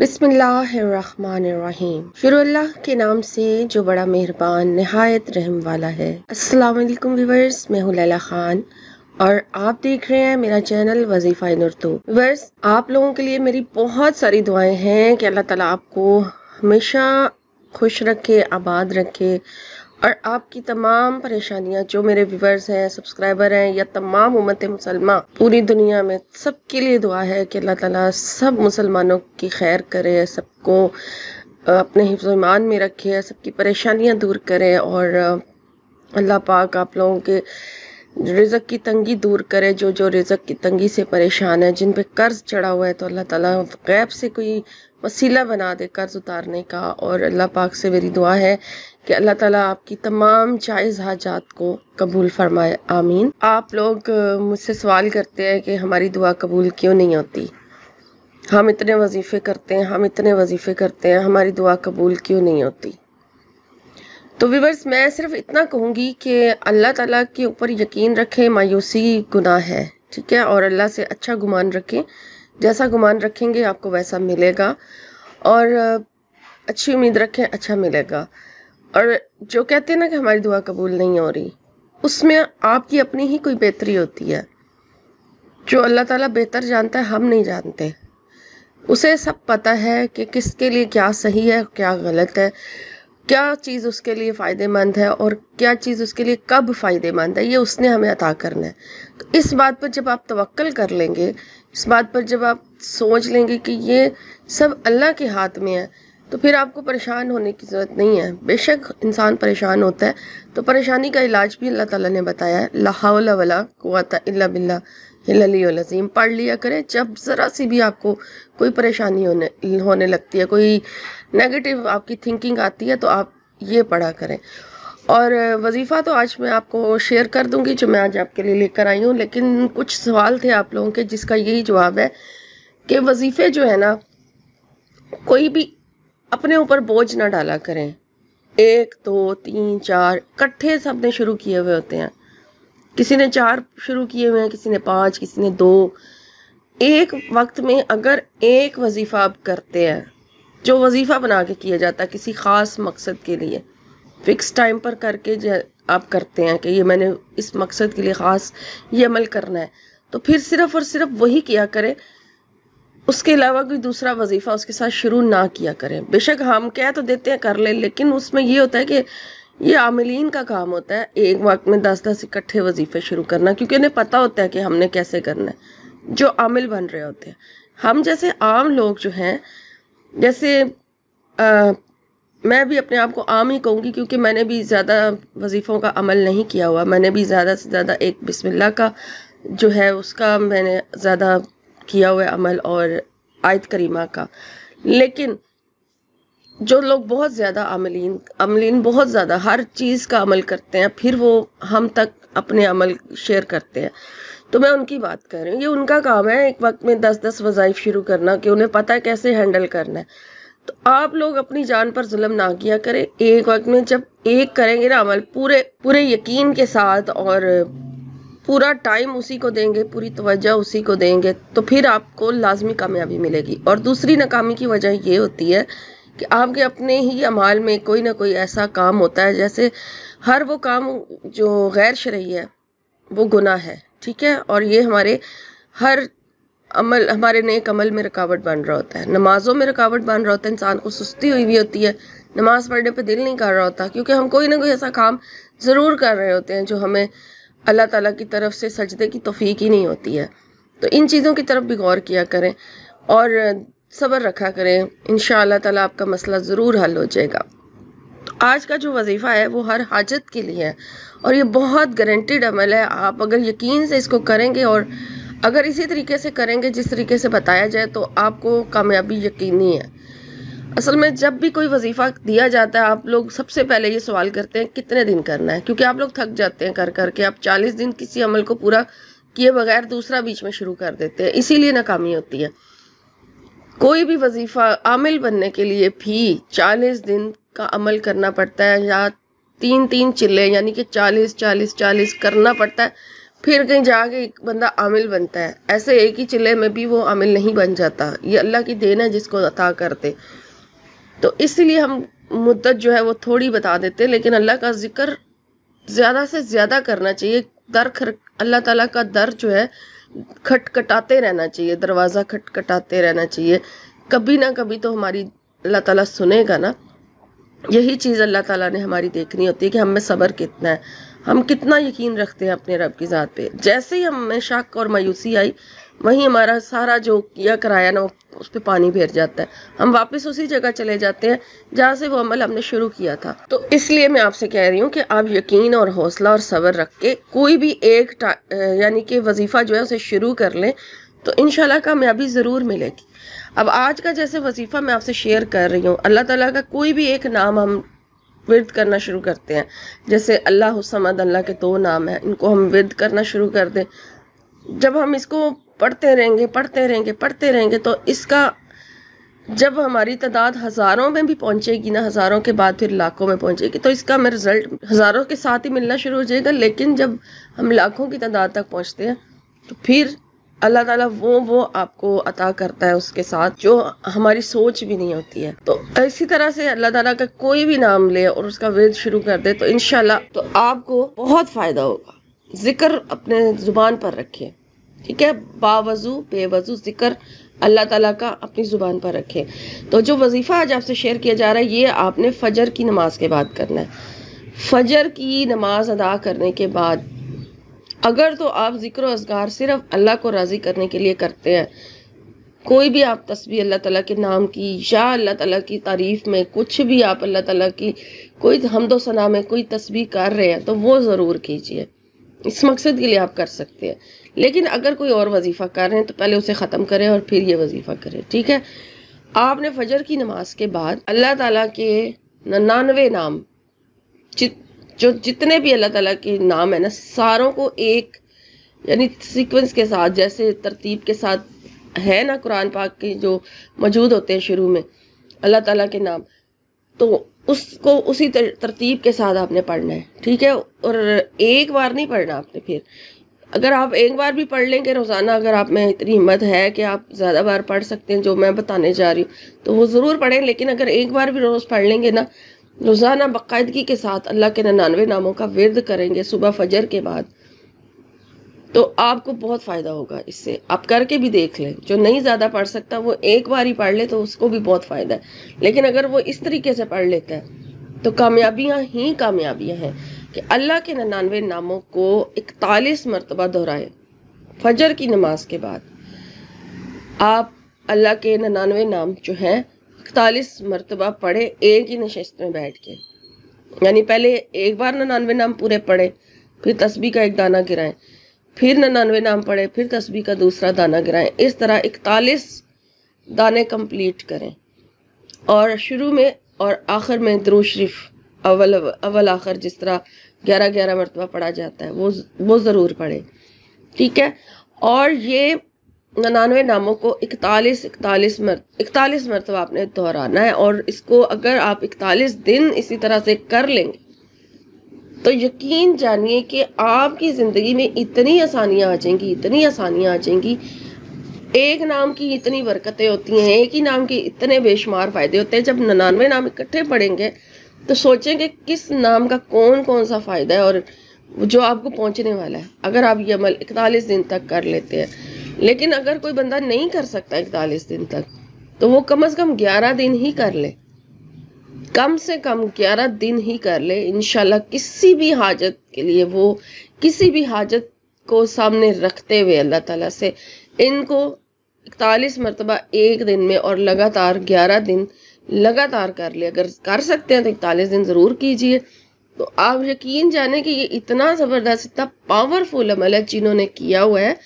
बिस्मिल्लाहिर्रहमानिर्रहीम फिर अल्लाह के नाम से जो बड़ा मेहरबान नहायत रहम वाला है अस्सलाम वालेकुम व्यूवर्स मैं हूँ लैला खान और आप देख रहे हैं मेरा चैनल वजीफा नरतो व्यूवर्स आप लोगों के लिए मेरी बहुत सारी दुआएं हैं कि अल्लाह ताला आपको हमेशा खुश रखे आबाद रखे और आपकी तमाम परेशानियां जो मेरे व्यूवर्स हैं सब्सक्राइबर हैं या तमाम उम्मत मुसलमान पूरी दुनिया में सबके लिए दुआ है कि अल्लाह ताला सब मुसलमानों की खैर करे सबको अपने हिफ्ज ईमान में रखे सबकी परेशानियां दूर करे और अल्लाह पाक आप लोगों के रिज़क की तंगी दूर करे जो जो रिज़क की तंगी से परेशान है जिन पे कर्ज़ चढ़ा हुआ है तो अल्लाह ताला गैब से कोई वसीला बना दे कर्ज़ उतारने का और अल्लाह पाक से मेरी दुआ है कि अल्लाह ताला आपकी तमाम जायज़ हाजात को कबूल फरमाए आमीन आप लोग मुझसे सवाल करते हैं कि हमारी दुआ कबूल क्यों नहीं होती हम इतने वजीफ़े करते हैं हम इतने वजीफ़े करते हैं हमारी दुआ कबूल क्यों नहीं होती तो वीवर्स मैं सिर्फ इतना कहूँगी कि अल्लाह ताला के ऊपर यकीन रखें मायूसी गुनाह है ठीक है और अल्लाह से अच्छा गुमान रखें जैसा गुमान रखेंगे आपको वैसा मिलेगा और अच्छी उम्मीद रखें अच्छा मिलेगा और जो कहते हैं ना कि हमारी दुआ कबूल नहीं हो रही उसमें आपकी अपनी ही कोई बेहतरी होती है जो अल्लाह ताला बेहतर जानता है हम नहीं जानते उसे सब पता है कि किसके लिए क्या सही है क्या गलत है क्या चीज़ उसके लिए फ़ायदेमंद है और क्या चीज़ उसके लिए कब फ़ायदेमंद है ये उसने हमें अता करना है तो इस बात पर जब आप तवक्ल कर लेंगे इस बात पर जब आप सोच लेंगे कि ये सब अल्लाह के हाथ में है तो फिर आपको परेशान होने की ज़रूरत नहीं है बेशक इंसान परेशान होता है तो परेशानी का इलाज भी अल्लाह ताला ने बताया है लाहौला वला इल्ला बिल्ला हिललीम पढ़ लिया करें जब ज़रा सी भी आपको कोई परेशानी होने होने लगती है कोई नेगेटिव आपकी थिंकिंग आती है तो आप ये पढ़ा करें और वजीफ़ा तो आज मैं आपको शेयर कर दूंगी जो मैं आज आपके लिए लेकर आई हूँ लेकिन कुछ सवाल थे आप लोगों के जिसका यही जवाब है कि वजीफ़े जो है ना कोई भी अपने ऊपर बोझ ना डाला करें एक दो तीन चार इकट्ठे ने शुरू किए हुए होते हैं किसी ने चार शुरू किए हुए हैं किसी ने पाँच किसी ने दो एक वक्त में अगर एक वजीफ़ा आप करते हैं जो वजीफ़ा बना के किया जाता है किसी ख़ास मकसद के लिए फ़िक्स टाइम पर करके आप करते हैं कि ये मैंने इस मकसद के लिए ख़ास ये अमल करना है तो फिर सिर्फ़ और सिर्फ वही किया करें उसके अलावा कोई दूसरा वजीफ़ा उसके साथ शुरू ना किया करें बेशक हम कह तो देते हैं कर ले, लेकिन उसमें ये होता है कि ये आमिलीन का काम होता है एक वक्त में दस दस इकट्ठे वजीफ़े शुरू करना क्योंकि उन्हें पता होता है कि हमने कैसे करना है जो आमिल बन रहे होते हैं हम जैसे आम लोग जो हैं जैसे आ, मैं भी अपने आप को आम ही कहूँगी क्योंकि मैंने भी ज़्यादा वजीफ़ों का अमल नहीं किया हुआ मैंने भी ज़्यादा से ज़्यादा एक बिस्मिल्लाह का जो है उसका मैंने ज़्यादा किया हुआ अमल और आयत करीमा का लेकिन जो लोग बहुत ज़्यादा अमलिन अमलिन बहुत ज़्यादा हर चीज़ का अमल करते हैं फिर वो हम तक अपने अमल शेयर करते हैं तो मैं उनकी बात कर रही हूँ ये उनका काम है एक वक्त में दस दस वज़ाइफ शुरू करना कि उन्हें पता है कैसे हैंडल करना है तो आप लोग अपनी जान पर जुल्म ना किया करें एक वक्त में जब एक करेंगे ना अमल पूरे पूरे यकीन के साथ और पूरा टाइम उसी को देंगे पूरी तवज्जो उसी को देंगे तो फिर आपको लाजमी कामयाबी मिलेगी और दूसरी नाकामी की वजह ये होती है कि आपके अपने ही अमाल में कोई ना कोई ऐसा काम होता है जैसे हर वो काम जो गैर शरय है वो गुना है ठीक है और ये हमारे हर अमल हमारे नए कमल में रुकावट बन रहा होता है नमाज़ों में रुकावट बन रहा होता है इंसान को सुस्ती हुई भी होती है नमाज़ पढ़ने पे दिल नहीं कर रहा होता क्योंकि हम कोई ना कोई ऐसा काम ज़रूर कर रहे होते हैं जो हमें अल्लाह ताला की तरफ से सजदे की तोफीक ही नहीं होती है तो इन चीज़ों की तरफ भी गौर किया करें और सब्र रखा करें इन ताला आपका मसला ज़रूर हल हो जाएगा तो आज का जो वजीफ़ा है वो हर हाजत के लिए है और ये बहुत गारंटिड अमल है आप अगर यकीन से इसको करेंगे और अगर इसी तरीके से करेंगे जिस तरीके से बताया जाए तो आपको कामयाबी यकीनी है असल में जब भी कोई वजीफ़ा दिया जाता है आप लोग सबसे पहले ये सवाल करते हैं कितने दिन करना है क्योंकि आप लोग थक जाते हैं कर करके आप चालीस दिन किसी अमल को पूरा किए बगैर दूसरा बीच में शुरू कर देते हैं इसीलिए नाकामी होती है कोई भी वजीफ़ा आमिल बनने के लिए भी चालीस दिन का अमल करना पड़ता है या तीन तीन चिल्ले यानी कि चालीस चालीस चालीस करना पड़ता है फिर कहीं जाके एक बंदा आमिल बनता है ऐसे एक ही चिल्ले में भी वो आमिल नहीं बन जाता ये अल्लाह की देन है जिसको अता करते तो इसलिए हम मुद्दत जो है वो थोड़ी बता देते लेकिन अल्लाह का जिक्र ज़्यादा से ज़्यादा करना चाहिए दर खर अल्लाह ताला का दर जो है खटखटाते रहना चाहिए दरवाज़ा खटखटाते रहना चाहिए कभी ना कभी तो हमारी अल्लाह ताला सुनेगा ना यही चीज़ अल्लाह ताला ने हमारी देखनी होती है कि हमें सब्र कितना है हम कितना यकीन रखते हैं अपने रब की ज़ात पे जैसे ही हमें शक और मायूसी आई वहीं हमारा सारा जो किया कराया ना उस पर पानी फेर जाता है हम वापस उसी जगह चले जाते हैं जहाँ से वो अमल हमने शुरू किया था तो इसलिए मैं आपसे कह रही हूँ कि आप यकीन और हौसला और सब्र रख के कोई भी एक यानी कि वजीफ़ा जो है उसे शुरू कर लें तो इन कामयाबी ज़रूर मिलेगी अब आज का जैसे वजीफ़ा मैं आपसे शेयर कर रही हूँ अल्लाह तला का कोई भी एक नाम हम विद करना शुरू करते हैं जैसे अल्लाह समद अल्लाह के दो नाम हैं इनको हम विद करना शुरू कर दें जब हम इसको पढ़ते रहेंगे पढ़ते रहेंगे पढ़ते रहेंगे तो इसका जब हमारी तादाद हज़ारों में भी पहुंचेगी ना हज़ारों के बाद फिर लाखों में पहुंचेगी तो इसका हमें रिज़ल्ट हज़ारों के साथ ही मिलना शुरू हो जाएगा लेकिन जब हम लाखों की तादाद तक पहुंचते हैं तो फिर अल्लाह ताला वो वो आपको अता करता है उसके साथ जो हमारी सोच भी नहीं होती है तो इसी तरह से अल्लाह ताला का कोई भी नाम ले और उसका वेद शुरू कर दे तो इन तो आपको बहुत फ़ायदा होगा ज़िक्र अपने ज़ुबान पर रखिए ठीक है बावजू बेवजू जिक्र अल्लाह ताला का अपनी ज़ुबान पर रखें तो जो वजीफ़ा आज आपसे शेयर किया जा रहा है ये आपने फ़जर की नमाज के बाद करना है फ़जर की नमाज अदा करने के बाद अगर तो आप ज़िक्र असगार सिर्फ अल्लाह को राज़ी करने के लिए करते हैं कोई भी आप तस्वीर अल्लाह ताला के नाम की या अल्लाह ताला की तारीफ़ में कुछ भी आप अल्लाह ताला की कोई हमदो सना में कोई तस्वीर कर रहे हैं तो वो ज़रूर कीजिए इस मकसद के लिए आप कर सकते हैं लेकिन अगर कोई और वजीफ़ा कर रहे हैं तो पहले उसे ख़त्म करें और फिर ये वजीफ़ा करें ठीक है आपने फजर की नमाज के बाद अल्लाह ताला के नन्नानवे नाम जित जो जितने भी अल्लाह ताला के नाम है ना सारों को एक यानी सीक्वेंस के साथ जैसे तरतीब के साथ है ना कुरान पाक के जो मौजूद होते हैं शुरू में अल्लाह ताला के नाम तो उसको उसी तरतीब के साथ आपने पढ़ना है ठीक है और एक बार नहीं पढ़ना आपने फिर अगर आप एक बार भी पढ़ लेंगे रोज़ाना अगर आप में इतनी हिम्मत है कि आप ज़्यादा बार पढ़ सकते हैं जो मैं बताने जा रही हूँ तो वो ज़रूर पढ़ें लेकिन अगर एक बार भी रोज़ पढ़ लेंगे ना रोज़ाना बाकायदगी के साथ अल्लाह के ननानवे नामों का विरद करेंगे सुबह फजर के बाद तो आपको बहुत फ़ायदा होगा इससे आप करके भी देख लें जो नहीं ज़्यादा पढ़ सकता वो एक बार ही पढ़ ले तो उसको भी बहुत फ़ायदा है लेकिन अगर वो इस तरीके से पढ़ लेता है तो कामयाबियां ही कामयाबियां हैं कि अल्लाह के नन्नानवे नामों को इकतालीस मरतबा दोहराए फजर की नमाज के बाद आप अल्लाह के नन्नानवे नाम जो है इकतालीस मरतबा पढ़े एक ही नशस्त में बैठ के यानी पहले एक बार नन्नानवे नाम पूरे पढ़े फिर तस्बी का एक दाना गिराएं फिर नन्नानवे नाम पढ़े फिर तस्बी का दूसरा दाना गिराएं इस तरह इकतालीस दाने कंप्लीट करें और शुरू में और आखिर में द्रो शरीफ अवल अवल आखिर जिस तरह ग्यारह ग्यारह मरतबा पढ़ा जाता है वो वो ज़रूर पढ़े ठीक है और ये ननानवे नामों को इकतालीस इकतालीस मर इकतालीस मरतबा आपने दोहराना है और इसको अगर आप इकतालीस दिन इसी तरह से कर लेंगे तो यकीन जानिए कि आपकी ज़िंदगी में इतनी आसानियाँ आ जाएंगी इतनी आसानियाँ आ जाएंगी एक नाम की इतनी बरकतें होती हैं एक ही नाम के इतने बेशुमार फ़ायदे होते हैं जब ननानवे नाम इकट्ठे पड़ेंगे तो सोचेंगे किस नाम का कौन कौन सा फ़ायदा है और जो आपको पहुंचने वाला है अगर आप ये अमल इकतालीस दिन तक कर लेते हैं लेकिन अगर कोई बंदा नहीं कर सकता इकतालीस दिन तक तो वो कम अज़ कम ग्यारह दिन ही कर ले कम से कम ग्यारह दिन ही कर ले इनशाला किसी भी हाजत के लिए वो किसी भी हाजत को सामने रखते हुए अल्लाह ताला से इनको इकतालीस मरतबा एक दिन में और लगातार ग्यारह दिन लगातार कर ले अगर कर सकते हैं तो इकतालीस दिन ज़रूर कीजिए तो आप यकीन जाने कि ये इतना ज़बरदस्त इतना पावरफुल अमल है जिन्होंने किया हुआ है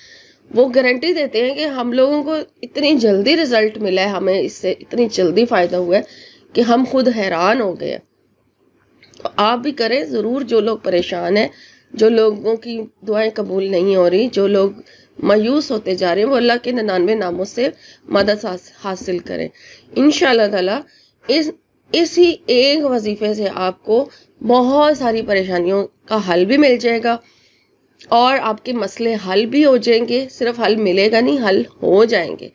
वो गारंटी देते हैं कि हम लोगों को इतनी जल्दी रिजल्ट मिला है हमें इससे इतनी जल्दी फ़ायदा हुआ है कि हम खुद हैरान हो गए तो आप भी करें ज़रूर जो लोग परेशान हैं जो लोगों की दुआएं कबूल नहीं हो रही जो लोग मायूस होते जा रहे हैं वो अल्लाह के ननानवे नामों से मदद हासिल करें इन ताला इस इसी एक वजीफे से आपको बहुत सारी परेशानियों का हल भी मिल जाएगा और आपके मसले हल भी हो जाएंगे सिर्फ हल मिलेगा नहीं हल हो जाएंगे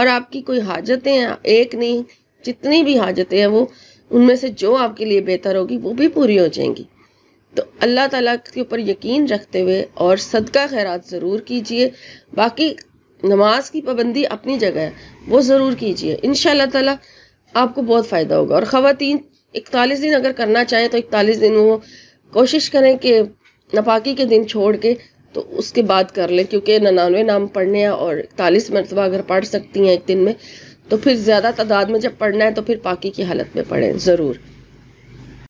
और आपकी कोई हाजतें एक नहीं जितनी भी हाजतें हैं वो उनमें से जो आपके लिए बेहतर होगी वो भी पूरी हो जाएंगी तो अल्लाह ताला के ऊपर यकीन रखते हुए और सदका खैरात ज़रूर कीजिए बाकी नमाज की पाबंदी अपनी जगह है वो ज़रूर कीजिए इन ताला आपको बहुत फ़ायदा होगा और ख़वातीन इकतालीस दिन अगर करना चाहें तो इकतालीस दिन वो कोशिश करें कि नपाकी के दिन छोड़ के तो उसके बाद कर लें क्योंकि ननानवे नाम पढ़ने हैं और इकतालीस मरतबा अगर पढ़ सकती हैं एक दिन में तो फिर ज़्यादा तादाद में जब पढ़ना है तो फिर पाकि की हालत में पढ़ें ज़रूर